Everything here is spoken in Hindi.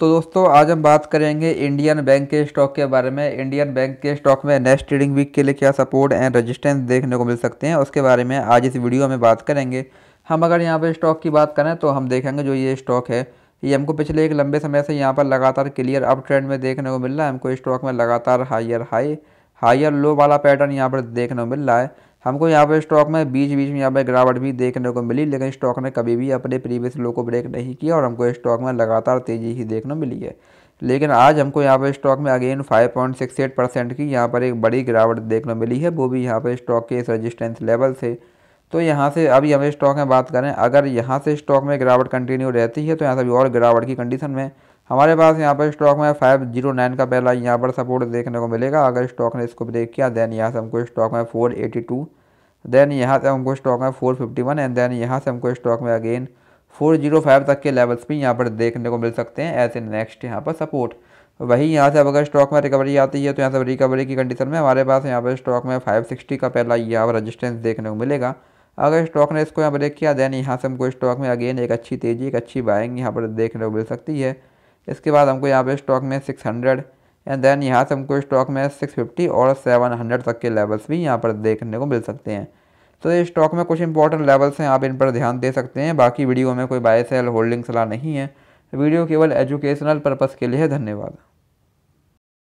तो दोस्तों आज हम बात करेंगे इंडियन बैंक के स्टॉक के बारे में इंडियन बैंक के स्टॉक में नेक्स्ट ट्रेडिंग वीक के लिए क्या सपोर्ट एंड रेजिस्टेंस देखने को मिल सकते हैं उसके बारे में आज इस वीडियो में बात करेंगे हम अगर यहाँ पर स्टॉक की बात करें तो हम देखेंगे जो ये स्टॉक है ये हमको पिछले एक लंबे समय से यहाँ पर लगातार क्लियर अप ट्रेंड में देखने को मिल रहा है हमको स्टॉक में लगातार हायर हाई हायर लो वाला पैटर्न यहाँ पर देखने को मिल रहा है हमको यहाँ पर स्टॉक में बीच बीच में यहाँ पर गिरावट भी देखने को मिली लेकिन स्टॉक ने कभी भी अपने प्रीवियस लो को ब्रेक नहीं किया और हमको स्टॉक में लगातार तेज़ी ही देखने मिली है लेकिन आज हमको यहाँ पर स्टॉक में अगेन 5.68 परसेंट की यहाँ पर एक बड़ी गिरावट देखने मिली है वो भी यहाँ पर स्टॉक के इस रजिस्टेंस लेवल से तो यहाँ से अभी हमें स्टॉक में बात करें अगर यहाँ से स्टॉक में गिरावट कंटिन्यू रहती है तो यहाँ से अभी और गिरावट की कंडीशन में हमारे पास यहाँ पर स्टॉक में फाइव जीरो नाइन का पहला यहाँ पर सपोर्ट देखने को मिलेगा अगर स्टॉक ने इसको ब्रेक किया देन यहाँ से हमको स्टॉक में फोर एटी टू देन यहाँ से हमको स्टॉक में four fifty one and then यहाँ से हमको स्टॉक में अगेन फोर जीरो फाइव तक के लेवल्स भी यहाँ पर देखने को मिल सकते हैं एज ए नेक्स्ट यहाँ पर सपोर्ट वही यहाँ से अब अगर स्टॉक में रिकवरी आती है तो यहाँ से रिकवरी की कंडीशन में हमारे पास यहाँ पर स्टॉक में फाइव सिक्सटी का पहला यहाँ पर रजिस्टेंस देखने को मिलेगा अगर स्टॉक ने इसको यहाँ ब्रेक किया देन यहाँ से हमको स्टॉक में अगेन एक अच्छी तेज़ी एक अच्छी बाइंग यहाँ पर देखने को मिल सकती है इसके बाद हमको यहाँ पे स्टॉक में 600 एंड देन यहाँ से हमको स्टॉक में 650 और 700 तक के लेवल्स भी यहाँ पर देखने को मिल सकते हैं तो ये स्टॉक में कुछ इंपॉर्टेंट लेवल्स हैं आप इन पर ध्यान दे सकते हैं बाकी वीडियो में कोई बाय सेल होल्डिंग सलाह नहीं है वीडियो केवल एजुकेशनल पर्पज़ के लिए है धन्यवाद